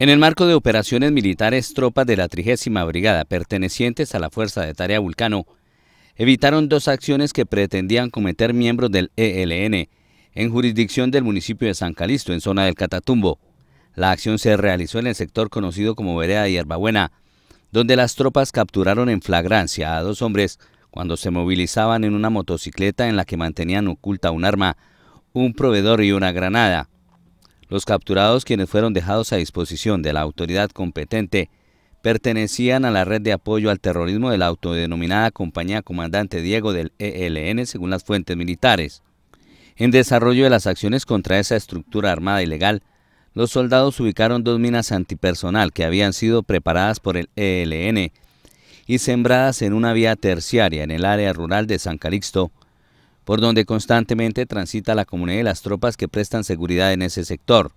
En el marco de operaciones militares, tropas de la trigésima brigada pertenecientes a la Fuerza de Tarea Vulcano evitaron dos acciones que pretendían cometer miembros del ELN en jurisdicción del municipio de San Calisto, en zona del Catatumbo. La acción se realizó en el sector conocido como Vereda y Hierbabuena, donde las tropas capturaron en flagrancia a dos hombres cuando se movilizaban en una motocicleta en la que mantenían oculta un arma, un proveedor y una granada. Los capturados, quienes fueron dejados a disposición de la autoridad competente, pertenecían a la red de apoyo al terrorismo de la autodenominada Compañía Comandante Diego del ELN, según las fuentes militares. En desarrollo de las acciones contra esa estructura armada ilegal, los soldados ubicaron dos minas antipersonal que habían sido preparadas por el ELN y sembradas en una vía terciaria en el área rural de San Calixto, por donde constantemente transita la comunidad y las tropas que prestan seguridad en ese sector.